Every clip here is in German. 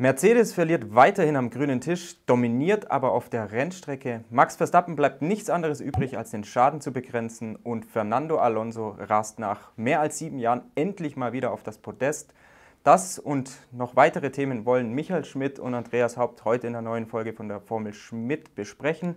Mercedes verliert weiterhin am grünen Tisch, dominiert aber auf der Rennstrecke. Max Verstappen bleibt nichts anderes übrig, als den Schaden zu begrenzen und Fernando Alonso rast nach mehr als sieben Jahren endlich mal wieder auf das Podest. Das und noch weitere Themen wollen Michael Schmidt und Andreas Haupt heute in der neuen Folge von der Formel Schmidt besprechen.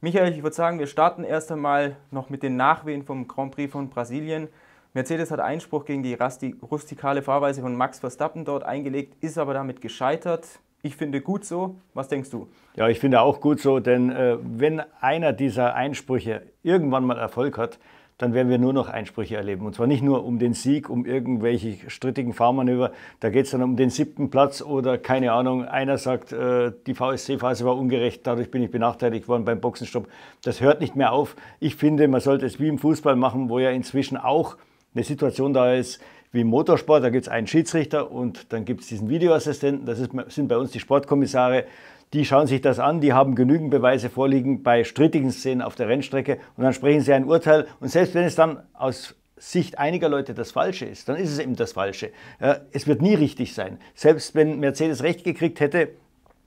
Michael, ich würde sagen, wir starten erst einmal noch mit den Nachwehen vom Grand Prix von Brasilien. Mercedes hat Einspruch gegen die rustikale Fahrweise von Max Verstappen dort eingelegt, ist aber damit gescheitert. Ich finde gut so. Was denkst du? Ja, ich finde auch gut so, denn äh, wenn einer dieser Einsprüche irgendwann mal Erfolg hat, dann werden wir nur noch Einsprüche erleben. Und zwar nicht nur um den Sieg, um irgendwelche strittigen Fahrmanöver. Da geht es dann um den siebten Platz oder keine Ahnung. Einer sagt, äh, die VSC-Phase war ungerecht, dadurch bin ich benachteiligt worden beim Boxenstopp. Das hört nicht mehr auf. Ich finde, man sollte es wie im Fußball machen, wo ja inzwischen auch eine Situation da ist wie im Motorsport, da gibt es einen Schiedsrichter und dann gibt es diesen Videoassistenten, das ist, sind bei uns die Sportkommissare, die schauen sich das an, die haben genügend Beweise vorliegen bei strittigen Szenen auf der Rennstrecke und dann sprechen sie ein Urteil und selbst wenn es dann aus Sicht einiger Leute das Falsche ist, dann ist es eben das Falsche. Äh, es wird nie richtig sein. Selbst wenn Mercedes recht gekriegt hätte,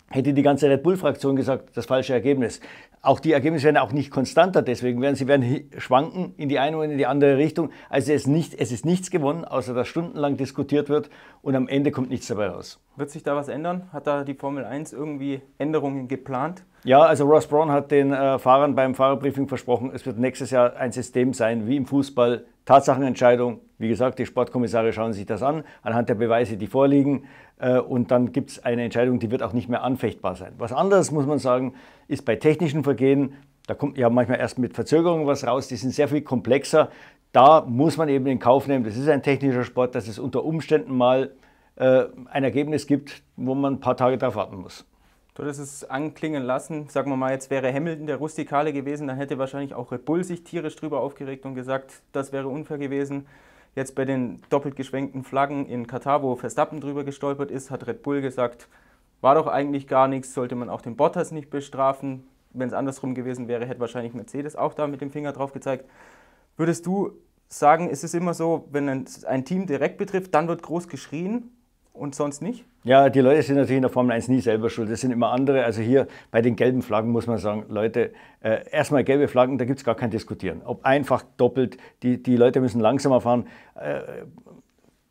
hätte die ganze Red Bull-Fraktion gesagt, das falsche Ergebnis. Auch die Ergebnisse werden auch nicht konstanter, deswegen werden sie werden schwanken in die eine oder in die andere Richtung. Also es ist, nicht, es ist nichts gewonnen, außer dass stundenlang diskutiert wird und am Ende kommt nichts dabei raus. Wird sich da was ändern? Hat da die Formel 1 irgendwie Änderungen geplant? Ja, also Ross Brown hat den äh, Fahrern beim Fahrerbriefing versprochen, es wird nächstes Jahr ein System sein wie im Fußball Tatsachenentscheidung, wie gesagt, die Sportkommissare schauen sich das an, anhand der Beweise, die vorliegen. Äh, und dann gibt es eine Entscheidung, die wird auch nicht mehr anfechtbar sein. Was anderes, muss man sagen, ist bei technischen Vergehen, da kommt ja manchmal erst mit Verzögerungen was raus, die sind sehr viel komplexer. Da muss man eben in Kauf nehmen, das ist ein technischer Sport, dass es unter Umständen mal äh, ein Ergebnis gibt, wo man ein paar Tage darauf warten muss. Du hast es anklingen lassen. Sagen wir mal, jetzt wäre Hamilton der Rustikale gewesen, dann hätte wahrscheinlich auch Red Bull sich tierisch drüber aufgeregt und gesagt, das wäre unfair gewesen. Jetzt bei den doppelt geschwenkten Flaggen in Katar, wo Verstappen drüber gestolpert ist, hat Red Bull gesagt, war doch eigentlich gar nichts, sollte man auch den Bottas nicht bestrafen. Wenn es andersrum gewesen wäre, hätte wahrscheinlich Mercedes auch da mit dem Finger drauf gezeigt. Würdest du sagen, ist es immer so, wenn ein, ein Team direkt betrifft, dann wird groß geschrien und sonst nicht? Ja, die Leute sind natürlich in der Formel 1 nie selber schuld. Das sind immer andere. Also hier bei den gelben Flaggen muss man sagen, Leute, äh, erstmal gelbe Flaggen, da gibt es gar kein Diskutieren. Ob einfach, doppelt, die, die Leute müssen langsamer fahren. Äh,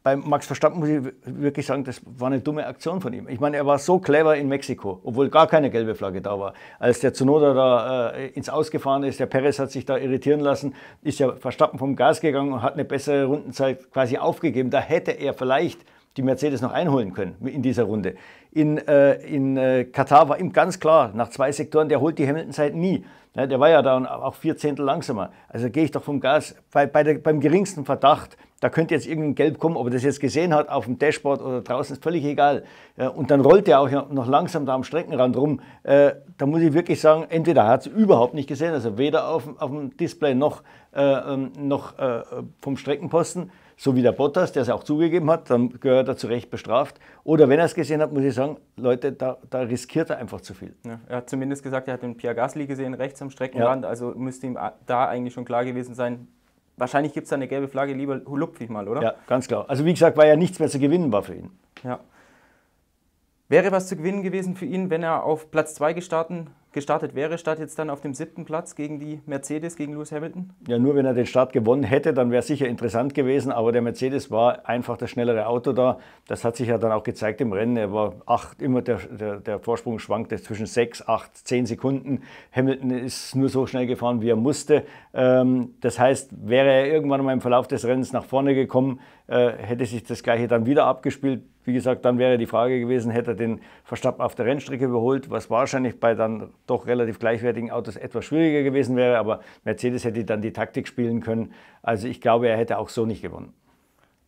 bei Max Verstappen muss ich wirklich sagen, das war eine dumme Aktion von ihm. Ich meine, er war so clever in Mexiko, obwohl gar keine gelbe Flagge da war. Als der Zunoda da äh, ins Ausgefahren ist, der Perez hat sich da irritieren lassen, ist ja Verstappen vom Gas gegangen und hat eine bessere Rundenzeit quasi aufgegeben. Da hätte er vielleicht die Mercedes noch einholen können in dieser Runde. In, äh, in äh, Katar war ihm ganz klar, nach zwei Sektoren, der holt die Hamilton-Zeit nie. Ja, ne, der war ja da auch vier Zehntel langsamer. Also gehe ich doch vom Gas. Bei, bei der, beim geringsten Verdacht, da könnte jetzt irgendein Gelb kommen, ob er das jetzt gesehen hat auf dem Dashboard oder draußen, ist völlig egal. Ja, äh, und dann rollt er auch noch langsam da am Streckenrand rum. Äh, da muss ich wirklich sagen, entweder hat es überhaupt nicht gesehen, also weder auf, auf dem Display noch, äh, ähm, noch äh, vom Streckenposten so wie der Bottas, der es auch zugegeben hat, dann gehört er zu Recht bestraft. Oder wenn er es gesehen hat, muss ich sagen, Leute, da, da riskiert er einfach zu viel. Ja, er hat zumindest gesagt, er hat den Pierre Gasly gesehen, rechts am Streckenrand, ja. also müsste ihm da eigentlich schon klar gewesen sein, wahrscheinlich gibt es da eine gelbe Flagge, lieber lupfe ich mal, oder? Ja, ganz klar. Also wie gesagt, war ja nichts mehr zu gewinnen war für ihn. Ja. Wäre was zu gewinnen gewesen für ihn, wenn er auf Platz 2 gestartet, gestartet wäre, statt jetzt dann auf dem siebten Platz gegen die Mercedes, gegen Lewis Hamilton? Ja, nur wenn er den Start gewonnen hätte, dann wäre sicher interessant gewesen, aber der Mercedes war einfach das schnellere Auto da. Das hat sich ja dann auch gezeigt im Rennen. Er war acht, immer der, der, der Vorsprung schwankte zwischen sechs, acht, zehn Sekunden. Hamilton ist nur so schnell gefahren, wie er musste. Ähm, das heißt, wäre er irgendwann mal im Verlauf des Rennens nach vorne gekommen, äh, hätte sich das Gleiche dann wieder abgespielt wie gesagt, dann wäre die Frage gewesen, hätte er den Verstappen auf der Rennstrecke überholt, was wahrscheinlich bei dann doch relativ gleichwertigen Autos etwas schwieriger gewesen wäre, aber Mercedes hätte dann die Taktik spielen können. Also ich glaube, er hätte auch so nicht gewonnen.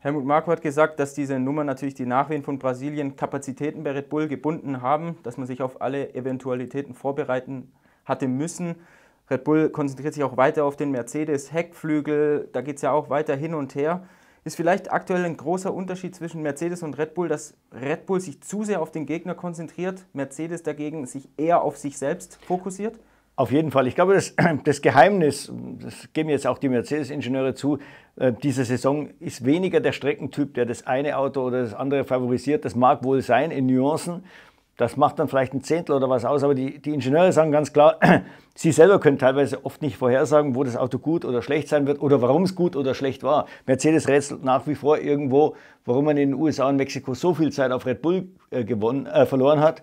Helmut Marko hat gesagt, dass diese Nummer natürlich die Nachwehen von Brasilien Kapazitäten bei Red Bull gebunden haben, dass man sich auf alle Eventualitäten vorbereiten hatte müssen. Red Bull konzentriert sich auch weiter auf den Mercedes, Heckflügel, da geht es ja auch weiter hin und her ist vielleicht aktuell ein großer Unterschied zwischen Mercedes und Red Bull, dass Red Bull sich zu sehr auf den Gegner konzentriert, Mercedes dagegen sich eher auf sich selbst fokussiert? Auf jeden Fall. Ich glaube, das, das Geheimnis, das geben jetzt auch die Mercedes-Ingenieure zu, äh, diese Saison ist weniger der Streckentyp, der das eine Auto oder das andere favorisiert. Das mag wohl sein in Nuancen das macht dann vielleicht ein Zehntel oder was aus, aber die, die Ingenieure sagen ganz klar, sie selber können teilweise oft nicht vorhersagen, wo das Auto gut oder schlecht sein wird oder warum es gut oder schlecht war. Mercedes rätselt nach wie vor irgendwo, warum man in den USA und Mexiko so viel Zeit auf Red Bull äh, gewonnen, äh, verloren hat.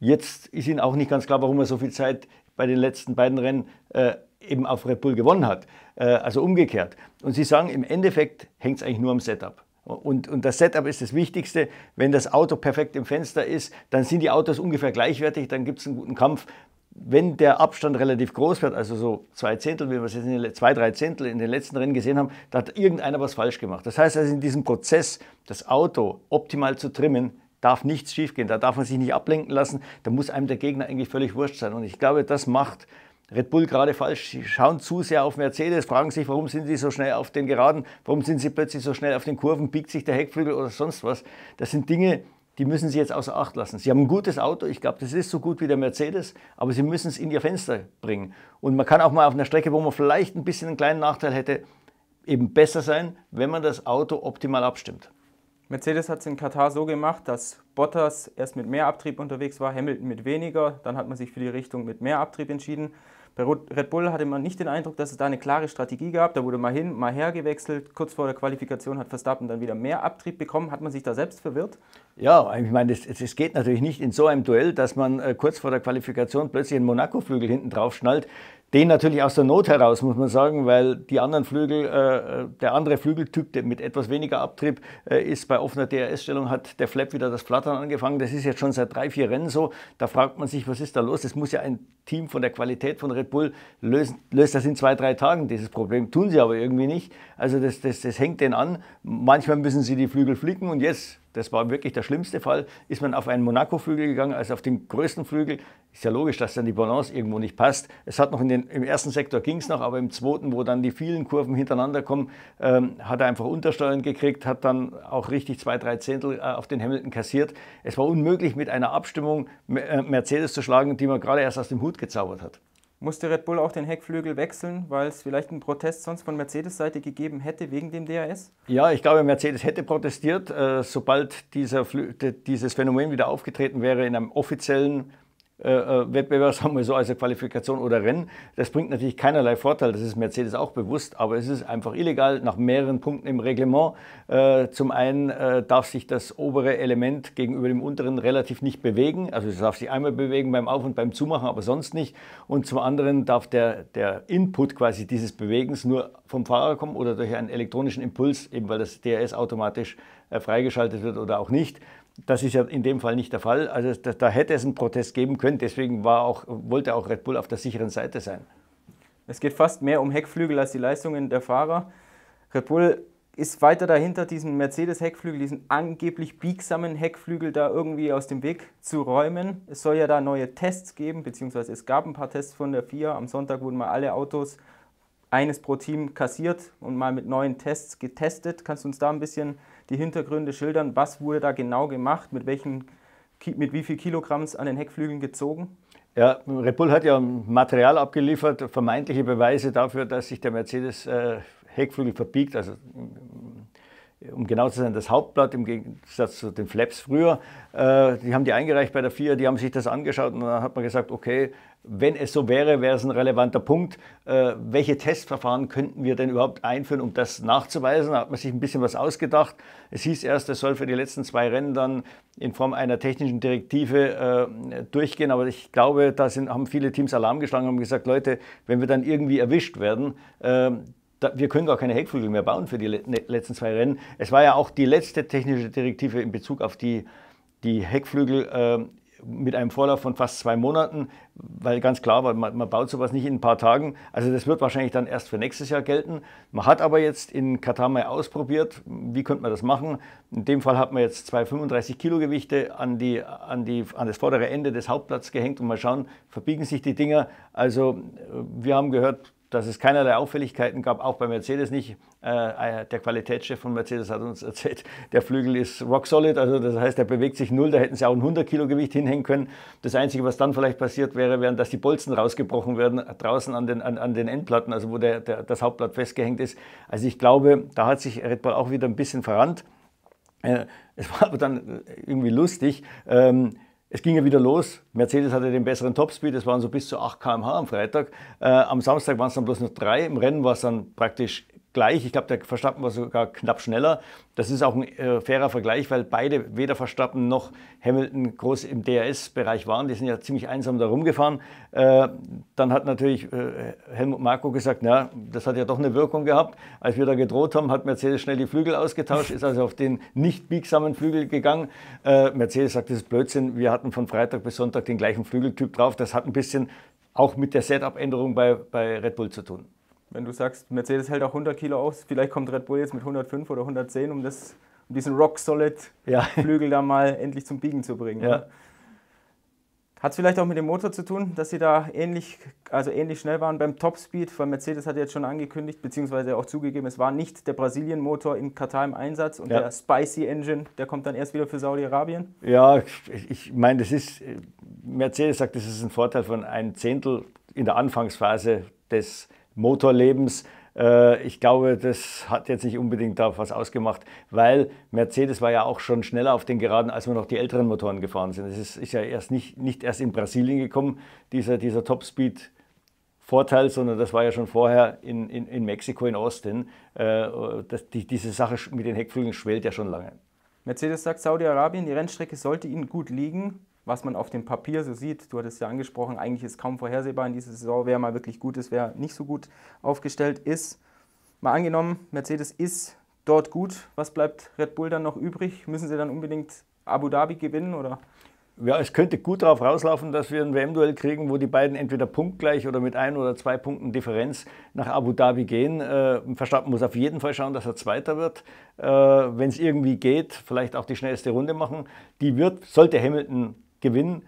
Jetzt ist ihnen auch nicht ganz klar, warum er so viel Zeit bei den letzten beiden Rennen äh, eben auf Red Bull gewonnen hat. Äh, also umgekehrt. Und sie sagen, im Endeffekt hängt es eigentlich nur am Setup. Und, und, das Setup ist das Wichtigste. Wenn das Auto perfekt im Fenster ist, dann sind die Autos ungefähr gleichwertig, dann gibt es einen guten Kampf. Wenn der Abstand relativ groß wird, also so zwei Zehntel, wie wir es jetzt in den, zwei, drei Zehntel in den letzten Rennen gesehen haben, da hat irgendeiner was falsch gemacht. Das heißt also in diesem Prozess, das Auto optimal zu trimmen, darf nichts schiefgehen. Da darf man sich nicht ablenken lassen. Da muss einem der Gegner eigentlich völlig wurscht sein. Und ich glaube, das macht Red Bull gerade falsch, sie schauen zu sehr auf Mercedes, fragen sich, warum sind sie so schnell auf den Geraden, warum sind sie plötzlich so schnell auf den Kurven, biegt sich der Heckflügel oder sonst was. Das sind Dinge, die müssen sie jetzt außer Acht lassen. Sie haben ein gutes Auto, ich glaube, das ist so gut wie der Mercedes, aber sie müssen es in ihr Fenster bringen. Und man kann auch mal auf einer Strecke, wo man vielleicht ein bisschen einen kleinen Nachteil hätte, eben besser sein, wenn man das Auto optimal abstimmt. Mercedes hat es in Katar so gemacht, dass Bottas erst mit mehr Abtrieb unterwegs war, Hamilton mit weniger. Dann hat man sich für die Richtung mit mehr Abtrieb entschieden. Bei Red Bull hatte man nicht den Eindruck, dass es da eine klare Strategie gab. Da wurde mal hin, mal her gewechselt. Kurz vor der Qualifikation hat Verstappen dann wieder mehr Abtrieb bekommen. Hat man sich da selbst verwirrt? Ja, ich meine, es geht natürlich nicht in so einem Duell, dass man äh, kurz vor der Qualifikation plötzlich einen Monaco-Flügel hinten drauf schnallt. Den natürlich aus der Not heraus, muss man sagen, weil die anderen Flügel, äh, der andere Flügeltyp der mit etwas weniger Abtrieb äh, ist bei offener DRS-Stellung, hat der Flap wieder das Flattern angefangen. Das ist jetzt schon seit drei, vier Rennen so. Da fragt man sich, was ist da los? Das muss ja ein Team von der Qualität von Red Bull lösen. Löst das in zwei, drei Tagen, dieses Problem. Tun sie aber irgendwie nicht. Also das, das, das hängt denen an. Manchmal müssen sie die Flügel flicken und jetzt das war wirklich der schlimmste Fall, ist man auf einen Monaco-Flügel gegangen, also auf den größten Flügel. Ist ja logisch, dass dann die Balance irgendwo nicht passt. Es hat noch den, im ersten Sektor ging es noch, aber im zweiten, wo dann die vielen Kurven hintereinander kommen, ähm, hat er einfach Untersteuern gekriegt, hat dann auch richtig zwei, drei Zehntel äh, auf den Hamilton kassiert. Es war unmöglich, mit einer Abstimmung äh, Mercedes zu schlagen, die man gerade erst aus dem Hut gezaubert hat musste Red Bull auch den Heckflügel wechseln, weil es vielleicht einen Protest sonst von Mercedes-Seite gegeben hätte wegen dem DRS? Ja, ich glaube, Mercedes hätte protestiert, äh, sobald dieser, dieses Phänomen wieder aufgetreten wäre in einem offiziellen äh, äh, Wettbewerb, sagen wir so, also Qualifikation oder Rennen. Das bringt natürlich keinerlei Vorteil, das ist Mercedes auch bewusst, aber es ist einfach illegal nach mehreren Punkten im Reglement. Äh, zum einen darf sich das obere Element gegenüber dem unteren relativ nicht bewegen, also es darf sich einmal bewegen beim Auf- und beim Zumachen, aber sonst nicht. Und zum anderen darf der, der Input quasi dieses Bewegens nur vom Fahrer kommen oder durch einen elektronischen Impuls, eben weil das DRS automatisch freigeschaltet wird oder auch nicht. Das ist ja in dem Fall nicht der Fall. Also da, da hätte es einen Protest geben können. Deswegen war auch, wollte auch Red Bull auf der sicheren Seite sein. Es geht fast mehr um Heckflügel als die Leistungen der Fahrer. Red Bull ist weiter dahinter, diesen Mercedes-Heckflügel, diesen angeblich biegsamen Heckflügel da irgendwie aus dem Weg zu räumen. Es soll ja da neue Tests geben, beziehungsweise es gab ein paar Tests von der FIA. Am Sonntag wurden mal alle Autos, eines pro Team, kassiert und mal mit neuen Tests getestet. Kannst du uns da ein bisschen die Hintergründe schildern. Was wurde da genau gemacht? Mit, welchen, mit wie viel Kilogramm an den Heckflügeln gezogen? Ja, Red Bull hat ja Material abgeliefert, vermeintliche Beweise dafür, dass sich der Mercedes äh, Heckflügel verbiegt, also um genau zu sein, das Hauptblatt im Gegensatz zu den Flaps früher. Äh, die haben die eingereicht bei der FIA, die haben sich das angeschaut und dann hat man gesagt, okay, wenn es so wäre, wäre es ein relevanter Punkt. Äh, welche Testverfahren könnten wir denn überhaupt einführen, um das nachzuweisen? Da hat man sich ein bisschen was ausgedacht. Es hieß erst, es soll für die letzten zwei Rennen dann in Form einer technischen Direktive äh, durchgehen. Aber ich glaube, da sind, haben viele Teams Alarm geschlagen und haben gesagt, Leute, wenn wir dann irgendwie erwischt werden, äh, da, wir können gar keine Heckflügel mehr bauen für die ne-, letzten zwei Rennen. Es war ja auch die letzte technische Direktive in Bezug auf die, die Heckflügel äh, mit einem Vorlauf von fast zwei Monaten, weil ganz klar war, man, man, baut sowas nicht in ein paar Tagen. Also das wird wahrscheinlich dann erst für nächstes Jahr gelten. Man hat aber jetzt in Katar mal ausprobiert, wie könnte man das machen. In dem Fall hat man jetzt zwei 35 Kilo Gewichte an, die, an, die, an das vordere Ende des Hauptplatzes gehängt und mal schauen, verbiegen sich die Dinger. Also äh, wir haben gehört, dass es keinerlei Auffälligkeiten gab, auch bei Mercedes nicht. Äh, äh, der Qualitätschef von Mercedes hat uns erzählt, der Flügel ist rock solid, also das heißt, er bewegt sich null, da hätten sie auch ein 100 Kilo Gewicht hinhängen können. Das Einzige, was dann vielleicht passiert wäre, wären, dass die Bolzen rausgebrochen werden, äh, draußen an den, an, an den Endplatten, also wo der, der, das Hauptblatt festgehängt ist. Also ich glaube, da hat sich Red Bull auch wieder ein bisschen verrannt. es war aber dann irgendwie lustig. Ähm, es ging ja wieder los. Mercedes hatte den besseren Topspeed, es waren so bis zu 8 km/h am Freitag. Äh, am Samstag waren es dann bloß noch drei. Im Rennen war es dann praktisch gleich. Ich glaube, der Verstappen war sogar knapp schneller. Das ist auch ein äh, fairer Vergleich, weil beide, weder Verstappen noch Hamilton, groß im DRS-Bereich waren. Die sind ja ziemlich einsam da rumgefahren. Äh, dann hat natürlich äh, Helmut Marko gesagt, na, das hat ja doch eine Wirkung gehabt. Als wir da gedroht haben, hat Mercedes schnell die Flügel ausgetauscht, ist also auf den nicht biegsamen Flügel gegangen. Äh, Mercedes sagt, das ist Blödsinn. Wir hatten von Freitag bis Sonntag den gleichen Flügeltyp drauf. Das hat ein bisschen auch mit der Setup-Änderung bei, bei Red Bull zu tun wenn du sagst, Mercedes hält auch 100 Kilo aus, vielleicht kommt Red Bull jetzt mit 105 oder 110, um, das, um diesen Rock-Solid-Flügel ja. da mal endlich zum Biegen zu bringen. Ja. Ne? Hat es vielleicht auch mit dem Motor zu tun, dass sie da ähnlich, also ähnlich schnell waren beim Topspeed, weil Mercedes hat jetzt schon angekündigt, beziehungsweise auch zugegeben, es war nicht der Brasilien-Motor in Katar im Einsatz und ja. der Spicy Engine, der kommt dann erst wieder für Saudi-Arabien? Ja, ich meine, das ist, Mercedes sagt, das ist ein Vorteil von einem Zehntel in der Anfangsphase des Motorlebens. Äh, ich glaube, das hat jetzt nicht unbedingt da was ausgemacht, weil Mercedes war ja auch schon schneller auf den Geraden, als wir noch die älteren Motoren gefahren sind. Es ist, ist, ja erst nicht, nicht erst in Brasilien gekommen, dieser, dieser Topspeed. Vorteil, sondern das war ja schon vorher in, in, in Mexiko, in Austin. Äh, das, die, diese Sache mit den Heckflügeln schwellt ja schon lange. Mercedes sagt, Saudi-Arabien, die Rennstrecke sollte ihnen gut liegen was man auf dem Papier so sieht, du hattest ja angesprochen, eigentlich ist kaum vorhersehbar in dieser Saison, wer mal wirklich gut ist, wer nicht so gut aufgestellt ist. Mal angenommen, Mercedes ist dort gut, was bleibt Red Bull dann noch übrig? Müssen sie dann unbedingt Abu Dhabi gewinnen oder? Ja, es könnte gut darauf rauslaufen, dass wir ein WM-Duell kriegen, wo die beiden entweder punktgleich oder mit ein oder zwei Punkten Differenz nach Abu Dhabi gehen. Äh, Verstappen muss auf jeden Fall schauen, dass er Zweiter wird. Äh, Wenn es irgendwie geht, vielleicht auch die schnellste Runde machen. Die wird, sollte Hamilton gewinnen.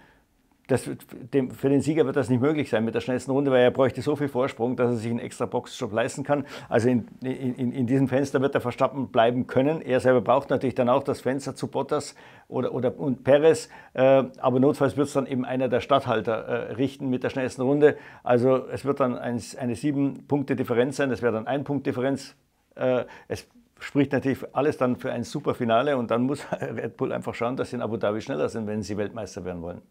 Das, dem, für den Sieger wird das nicht möglich sein mit der schnellsten Runde, weil er bräuchte so viel Vorsprung, dass er sich einen extra Boxjob leisten kann. Also in, in, in, diesem Fenster wird er Verstappen bleiben können. Er selber braucht natürlich dann auch das Fenster zu Bottas oder, oder, und Perez, äh, aber notfalls wird es dann eben einer der Stadthalter äh, richten mit der schnellsten Runde. Also es wird dann ein, eine sieben Punkte Differenz sein, das wäre dann ein Punkt Differenz. Äh, es spricht natürlich alles dann für ein super Finale und dann muss Red Bull einfach schauen, dass sie in Abu Dhabi schneller sind, wenn sie Weltmeister werden wollen.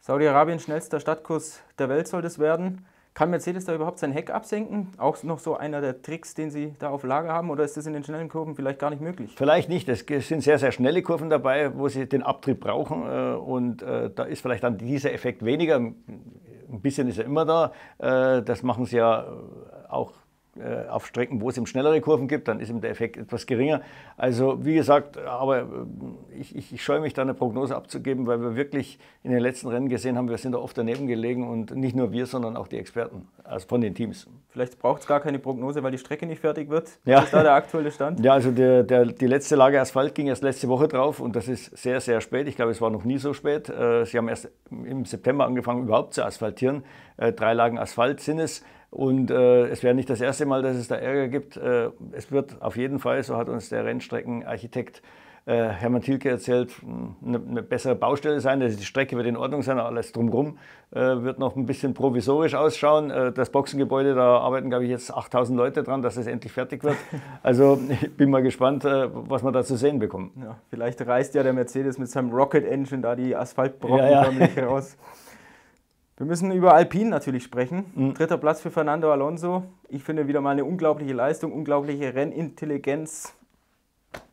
Saudi-Arabien, schnellster Stadtkurs der Welt soll das werden. Kann Mercedes da überhaupt sein Heck absenken? Auch noch so einer der Tricks, den Sie da auf Lager haben? Oder ist das in den schnellen Kurven vielleicht gar nicht möglich? Vielleicht nicht. Es sind sehr, sehr schnelle Kurven dabei, wo Sie den Abtrieb brauchen. Äh, und äh, da ist vielleicht dann dieser Effekt weniger. Ein bisschen ist er immer da. Äh, das machen Sie ja auch äh, auf Strecken, wo es eben schnellere Kurven gibt, dann ist eben der Effekt etwas geringer. Also wie gesagt, aber äh, ich, ich, ich, scheue mich da eine Prognose abzugeben, weil wir wirklich in den letzten Rennen gesehen haben, wir sind da oft daneben gelegen und nicht nur wir, sondern auch die Experten also von den Teams. Vielleicht braucht es gar keine Prognose, weil die Strecke nicht fertig wird. Ja. ist da der aktuelle Stand? Ja, also der, der, die letzte Lage Asphalt ging erst letzte Woche drauf und das ist sehr, sehr spät. Ich glaube, es war noch nie so spät. Äh, sie haben erst im September angefangen, überhaupt zu asphaltieren. Drei Lagen Asphalt sind es. Und äh, es wäre nicht das erste Mal, dass es da Ärger gibt. Äh, es wird auf jeden Fall, so hat uns der Rennstreckenarchitekt äh, Hermann Thielke erzählt, eine, eine, bessere Baustelle sein. Also die Strecke wird in Ordnung sein, alles drumherum äh, wird noch ein bisschen provisorisch ausschauen. Äh, das Boxengebäude, da arbeiten, glaube ich, jetzt 8000 Leute dran, dass es endlich fertig wird. Also ich bin mal gespannt, äh, was wir da zu sehen bekommen. Ja, vielleicht reißt ja der Mercedes mit seinem Rocket Engine da die Asphaltbrocken ja, ja. raus. Wir müssen über Alpine natürlich sprechen. Mhm. Dritter Platz für Fernando Alonso. Ich finde wieder mal eine unglaubliche Leistung, unglaubliche Rennintelligenz.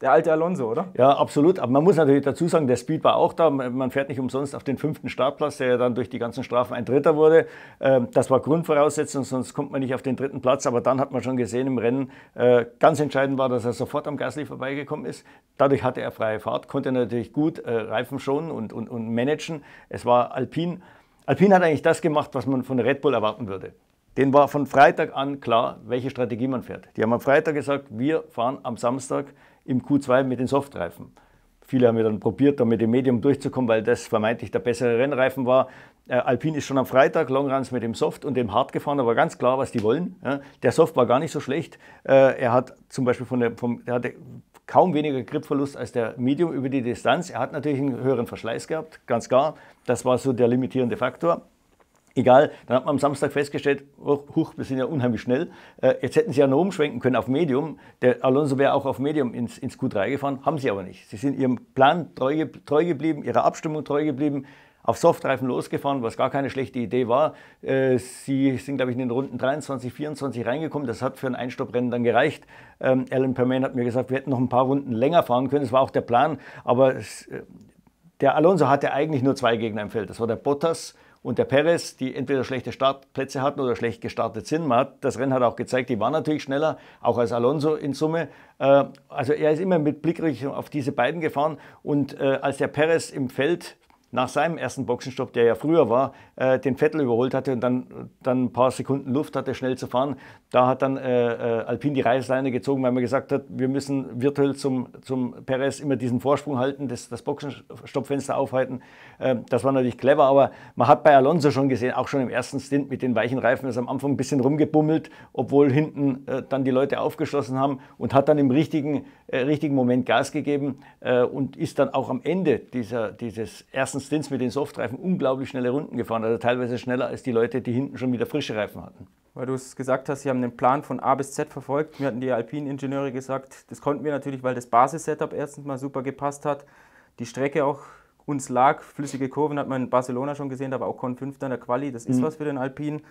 Der alte Alonso, oder? Ja, absolut. Aber man muss natürlich dazu sagen, der Speed war auch da. Man fährt nicht umsonst auf den fünften Startplatz, der ja dann durch die ganzen Strafen ein Dritter wurde. Ähm, das war Grundvoraussetzung, sonst kommt man nicht auf den dritten Platz. Aber dann hat man schon gesehen im Rennen, äh, ganz entscheidend war, dass er sofort am Gasly vorbeigekommen ist. Dadurch hatte er freie Fahrt, konnte natürlich gut äh, Reifen schonen und, und, und managen. Es war alpin Alpine hat eigentlich das gemacht, was man von Red Bull erwarten würde. Den war von Freitag an klar, welche Strategie man fährt. Die haben am Freitag gesagt, wir fahren am Samstag im Q2 mit den Softreifen. Viele haben ja dann probiert, da mit dem Medium durchzukommen, weil das vermeintlich der bessere Rennreifen war. Äh, Alpine ist schon am Freitag Longruns mit dem Soft und dem Hard gefahren, aber ganz klar, was die wollen. Ja, der Soft war gar nicht so schlecht. Äh, er hat zum Beispiel von der, vom, er hatte kaum weniger Gripverlust als der Medium über die Distanz. Er hat natürlich einen höheren Verschleiß gehabt, ganz klar. Das war so der limitierende Faktor. Egal, dann hat man am Samstag festgestellt, oh, huch, wir sind ja unheimlich schnell. Äh, jetzt hätten sie ja nur umschwenken können auf Medium. Der Alonso wäre auch auf Medium ins, ins Q3 gefahren, haben sie aber nicht. Sie sind ihrem Plan treu, treu geblieben, ihrer Abstimmung treu geblieben, auf Softreifen losgefahren, was gar keine schlechte Idee war. Äh, sie sind, glaube ich, in den Runden 23, 24 reingekommen. Das hat für ein Einstopprennen dann gereicht. Ähm, Alan Perman hat mir gesagt, wir hätten noch ein paar Runden länger fahren können. Das war auch der Plan. Aber äh, der Alonso hatte eigentlich nur zwei Gegner im Feld. Das war der Bottas und der Perez, die entweder schlechte Startplätze hatten oder schlecht gestartet sind. Man hat, das Rennen hat auch gezeigt, die waren natürlich schneller, auch als Alonso in Summe. Äh, also er ist immer mit Blickrichtung auf diese beiden gefahren und als der Perez im Feld nach seinem ersten Boxenstopp, der ja früher war, äh, den Vettel überholt hatte und dann, dann ein paar Sekunden Luft hatte, schnell zu fahren. Da hat dann äh, äh Alpine die Reißleine gezogen, weil man gesagt hat, wir müssen virtuell zum, zum Perez immer diesen Vorsprung halten, das, das Boxenstoppfenster aufhalten. Äh, das war natürlich clever, aber man hat bei Alonso schon gesehen, auch schon im ersten Stint mit den weichen Reifen, ist am Anfang ein bisschen rumgebummelt, obwohl hinten äh, dann die Leute aufgeschlossen haben und hat dann im richtigen, äh, richtigen Moment Gas gegeben und ist dann auch am Ende dieser, dieses ersten Stins mit den Softreifen unglaublich schnelle Runden gefahren, also teilweise schneller als die Leute, die hinten schon wieder frische Reifen hatten. Weil du es gesagt hast, sie haben den Plan von A bis Z verfolgt. Mir hatten die Alpin-Ingenieure gesagt, das konnten wir natürlich, weil das Basis-Setup erstens mal super gepasst hat, die Strecke auch uns lag, flüssige Kurven hat man in Barcelona schon gesehen, aber auch Con 5 in der Quali, das ist mhm. was für den Alpin.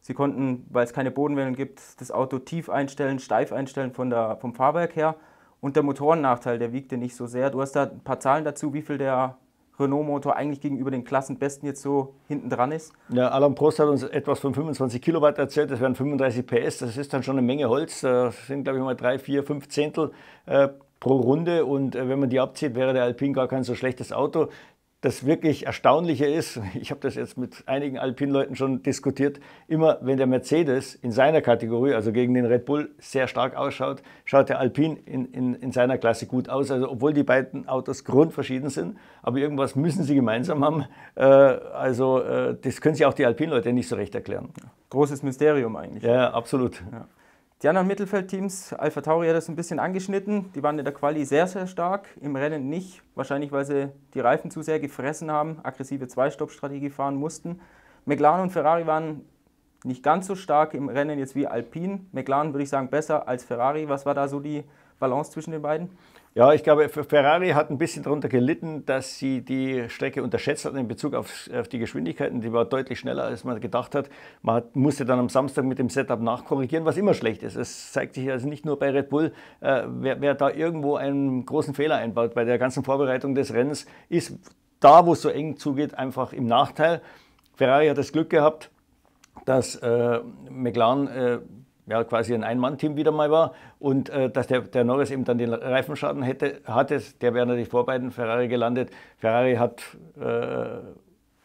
Sie konnten, weil es keine Bodenwellen gibt, das Auto tief einstellen, steif einstellen von der, vom Fahrwerk her. Und der Motorennachteil, der wiegte nicht so sehr. Du hast da ein paar Zahlen dazu, wie viel der Renault-Motor eigentlich gegenüber den Klassenbesten jetzt so hinten dran ist. Ja, Alan Prost hat uns etwas von 25 Kilowatt erzählt, das wären 35 PS, das ist dann schon eine Menge Holz, äh, das sind glaube ich mal 3, 4, 5 Zehntel äh, pro Runde und äh, wenn man die abzieht, wäre der Alpine gar kein so schlechtes Auto das wirklich Erstaunliche ist, ich habe das jetzt mit einigen Alpin-Leuten schon diskutiert, immer wenn der Mercedes in seiner Kategorie, also gegen den Red Bull, sehr stark ausschaut, schaut der Alpin in, in, in seiner Klasse gut aus. Also obwohl die beiden Autos grundverschieden sind, aber irgendwas müssen sie gemeinsam haben. Äh, also äh, das können sich auch die Alpin-Leute nicht so recht erklären. Großes Mysterium eigentlich. Ja, absolut. Ja. Die anderen Mittelfeldteams, Alpha Tauri hat das ein bisschen angeschnitten, die waren in der Quali sehr, sehr stark, im Rennen nicht, wahrscheinlich weil sie die Reifen zu sehr gefressen haben, aggressive Zweistoppstrategie fahren mussten. McLaren und Ferrari waren nicht ganz so stark im Rennen jetzt wie Alpine. McLaren würde ich sagen besser als Ferrari. Was war da so die Balance zwischen den beiden? Ja, ich glaube, Ferrari hat ein bisschen darunter gelitten, dass sie die Strecke unterschätzt hat in Bezug auf, auf, die Geschwindigkeiten. Die war deutlich schneller, als man gedacht hat. Man musste dann am Samstag mit dem Setup nachkorrigieren, was immer schlecht ist. Es zeigt sich also nicht nur bei Red Bull, äh, wer, wer da irgendwo einen großen Fehler einbaut bei der ganzen Vorbereitung des Rennens, ist da, wo es so eng zugeht, einfach im Nachteil. Ferrari hat das Glück gehabt, dass äh, McLaren äh, ja, quasi ein Ein-Mann-Team wieder mal war und äh, dass der, der Norris eben dann den Reifenschaden hätte, hatte, der wäre natürlich vor beiden Ferrari gelandet. Ferrari hat äh,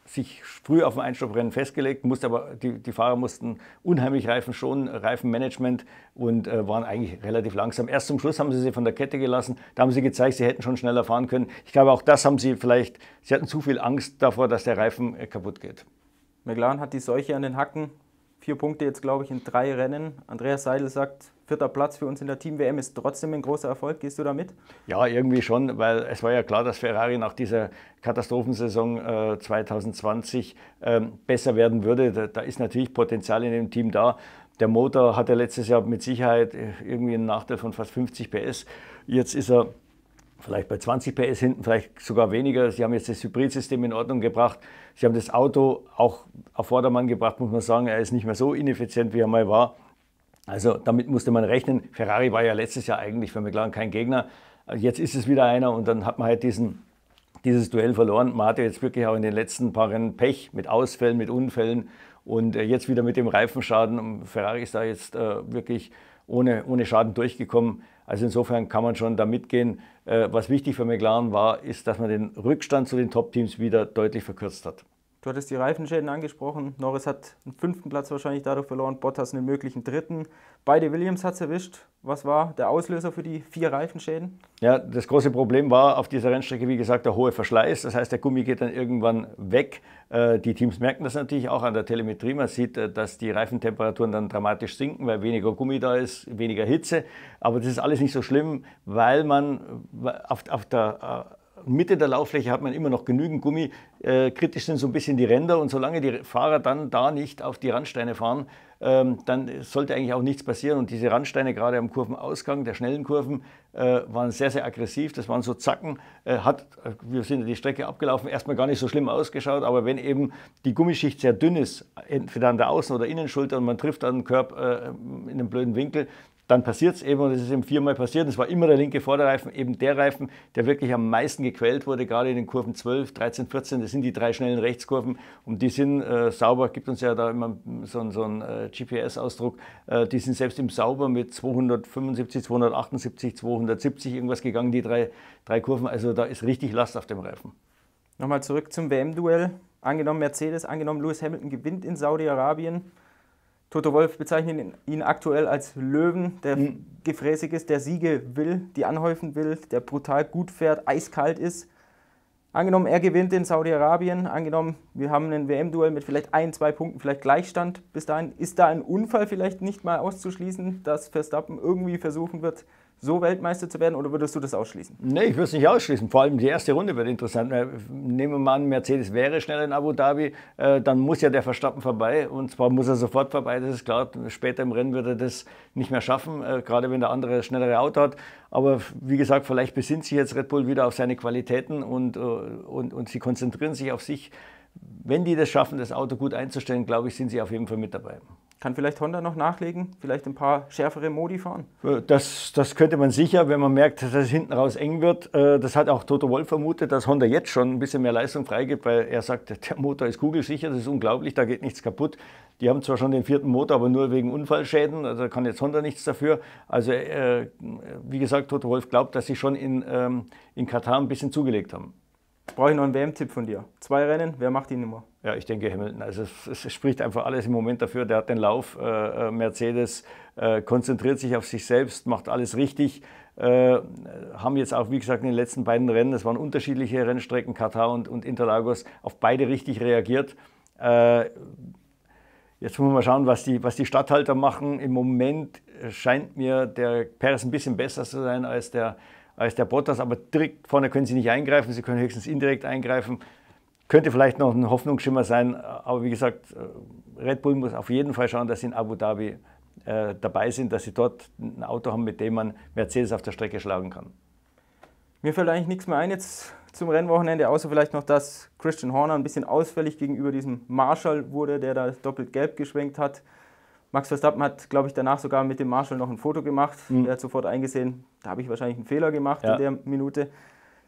sich früh auf dem Einstopprennen festgelegt, musste aber, die, die Fahrer mussten unheimlich Reifen schonen, Reifenmanagement und äh, waren eigentlich relativ langsam. Erst zum Schluss haben sie sie von der Kette gelassen, da haben sie gezeigt, sie hätten schon schneller fahren können. Ich glaube, auch das haben sie vielleicht, sie hatten zu viel Angst davor, dass der Reifen äh, kaputt geht. McLaren hat die Seuche an den Hacken, Vier Punkte jetzt, glaube ich, in drei Rennen. Andreas Seidel sagt, vierter Platz für uns in der Team-WM ist trotzdem ein großer Erfolg. Gehst du damit? Ja, irgendwie schon, weil es war ja klar, dass Ferrari nach dieser Katastrophensaison äh, 2020 ähm, besser werden würde. Da, da ist natürlich Potenzial in dem Team da. Der Motor hatte letztes Jahr mit Sicherheit äh, irgendwie einen Nachteil von fast 50 PS. Jetzt ist er vielleicht bei 20 PS hinten, vielleicht sogar weniger. Sie haben jetzt das Hybridsystem in Ordnung gebracht. Sie haben das Auto auch auf Vordermann gebracht, muss man sagen. Er ist nicht mehr so ineffizient, wie er mal war. Also damit musste man rechnen. Ferrari war ja letztes Jahr eigentlich für McLaren kein Gegner. Jetzt ist es wieder einer und dann hat man halt diesen, dieses Duell verloren. Man hatte jetzt wirklich auch in den letzten paar Rennen Pech mit Ausfällen, mit Unfällen und äh, jetzt wieder mit dem Reifenschaden. Ferrari ist da jetzt äh, wirklich ohne, ohne Schaden durchgekommen. Also insofern kann man schon da mitgehen. Äh, was wichtig für McLaren war, ist, dass man den Rückstand zu den Top-Teams wieder deutlich verkürzt hat. Du hattest die Reifenschäden angesprochen. Norris hat einen fünften Platz wahrscheinlich dadurch verloren, Bottas einen möglichen dritten. Beide Williams hat es erwischt. Was war der Auslöser für die vier Reifenschäden? Ja, das große Problem war auf dieser Rennstrecke, wie gesagt, der hohe Verschleiß. Das heißt, der Gummi geht dann irgendwann weg. Äh, die Teams merken das natürlich auch an der Telemetrie. Man sieht, äh, dass die Reifentemperaturen dann dramatisch sinken, weil weniger Gummi da ist, weniger Hitze. Aber das ist alles nicht so schlimm, weil man äh, auf, auf der Mitte der Lauffläche hat man immer noch genügend Gummi. Äh, kritisch sind so ein bisschen die Ränder und solange die Fahrer dann da nicht auf die Randsteine fahren, ähm, dann sollte eigentlich auch nichts passieren. Und diese Randsteine gerade am Kurvenausgang der schnellen Kurven äh, waren sehr, sehr aggressiv. Das waren so Zacken. Äh, hat, äh, wir sind die Strecke abgelaufen, erstmal gar nicht so schlimm ausgeschaut, aber wenn eben die Gummischicht sehr dünn ist, entweder an der Außen- oder Innenschulter und man trifft dann den Körper äh, in einem blöden Winkel, dann passiert es eben und es ist eben viermal passiert. Es war immer der linke Vorderreifen, eben der Reifen, der wirklich am meisten gequält wurde, gerade in den Kurven 12, 13, 14. Das sind die drei schnellen Rechtskurven und die sind äh, sauber, gibt uns ja da immer so, so einen äh, GPS-Ausdruck. Äh, die sind selbst im Sauber mit 275, 278, 270 irgendwas gegangen, die drei, drei Kurven. Also da ist richtig Last auf dem Reifen. Nochmal zurück zum WM-Duell. Angenommen Mercedes, angenommen Lewis Hamilton gewinnt in Saudi-Arabien. Toto Wolf bezeichnet ihn aktuell als Löwen, der mhm. gefräßig ist, der Siege will, die anhäufen will, der brutal gut fährt, eiskalt ist. Angenommen, er gewinnt in Saudi-Arabien, angenommen, wir haben ein WM-Duell mit vielleicht ein, zwei Punkten, vielleicht Gleichstand bis dahin. Ist da ein Unfall vielleicht nicht mal auszuschließen, dass Verstappen irgendwie versuchen wird, so Weltmeister zu werden oder würdest du das ausschließen? Nee, ich würde es nicht ausschließen. Vor allem die erste Runde wird interessant. Nehmen wir mal an, Mercedes wäre schneller in Abu Dhabi, äh, dann muss ja der Verstappen vorbei und zwar muss er sofort vorbei, das ist klar. Später im Rennen wird er das nicht mehr schaffen, äh, gerade wenn der andere das schnellere Auto hat. Aber wie gesagt, vielleicht besinnt sich jetzt Red Bull wieder auf seine Qualitäten und, äh, und, und sie konzentrieren sich auf sich. Wenn die das schaffen, das Auto gut einzustellen, glaube ich, sind sie auf jeden Fall mit dabei. Kann vielleicht Honda noch nachlegen, vielleicht ein paar schärfere Modi fahren? Äh, das, das könnte man sicher, wenn man merkt, dass es hinten raus eng wird. Äh, das hat auch Toto Wolf vermutet, dass Honda jetzt schon ein bisschen mehr Leistung freigibt, weil er sagt, der Motor ist kugelsicher, das ist unglaublich, da geht nichts kaputt. Die haben zwar schon den vierten Motor, aber nur wegen Unfallschäden, also da kann jetzt Honda nichts dafür. Also äh, wie gesagt, Toto Wolf glaubt, dass sie schon in, ähm, in Katar ein bisschen zugelegt haben brauche ich noch einen WM-Tipp von dir. Zwei Rennen, wer macht die Nummer? Ja, ich denke Hamilton. Also es, es, spricht einfach alles im Moment dafür. Der hat den Lauf. Äh, äh, Mercedes äh, konzentriert sich auf sich selbst, macht alles richtig. Äh, haben jetzt auch, wie gesagt, in den letzten beiden Rennen, das waren unterschiedliche Rennstrecken, Katar und, und Interlagos, auf beide richtig reagiert. Äh, jetzt müssen wir mal schauen, was die, was die Stadthalter machen. Im Moment scheint mir der Perez ein bisschen besser zu sein als der, als der Bottas, aber direkt vorne können sie nicht eingreifen, sie können höchstens indirekt eingreifen. Könnte vielleicht noch ein Hoffnungsschimmer sein, aber wie gesagt, äh, Red Bull muss auf jeden Fall schauen, dass sie in Abu Dhabi äh, dabei sind, dass sie dort ein Auto haben, mit dem man Mercedes auf der Strecke schlagen kann. Mir fällt eigentlich nichts mehr ein jetzt zum Rennwochenende, außer vielleicht noch, dass Christian Horner ein bisschen ausfällig gegenüber diesem Marshall wurde, der da doppelt gelb geschwenkt hat. Max Verstappen hat, glaube ich, danach sogar mit dem Marshall noch ein Foto gemacht. Mhm. Er hat sofort eingesehen, da habe ich wahrscheinlich einen Fehler gemacht ja. in der Minute.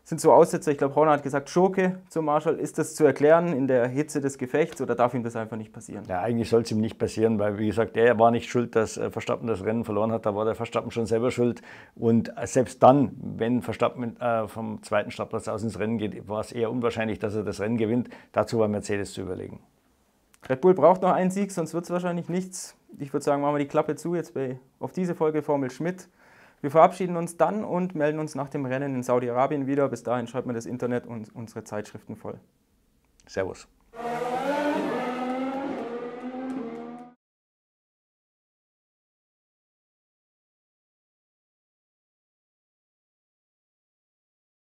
Sind so Aussetzer, ich glaube, Horner hat gesagt, Schurke zum Marshall. Ist das zu erklären in der Hitze des Gefechts oder darf ihm das einfach nicht passieren? Ja, eigentlich soll es ihm nicht passieren, weil, wie gesagt, er war nicht schuld, dass äh, Verstappen das Rennen verloren hat. Da war der Verstappen schon selber schuld. Und äh, selbst dann, wenn Verstappen äh, vom zweiten Startplatz aus ins Rennen geht, war es eher unwahrscheinlich, dass er das Rennen gewinnt. Dazu war Mercedes zu überlegen. Red Bull braucht noch einen Sieg, sonst wird es wahrscheinlich nichts ich würde sagen, machen wir die Klappe zu jetzt bei, auf diese Folge Formel Schmidt. Wir verabschieden uns dann und melden uns nach dem Rennen in Saudi-Arabien wieder. Bis dahin schreibt mir das Internet und unsere Zeitschriften voll. Servus.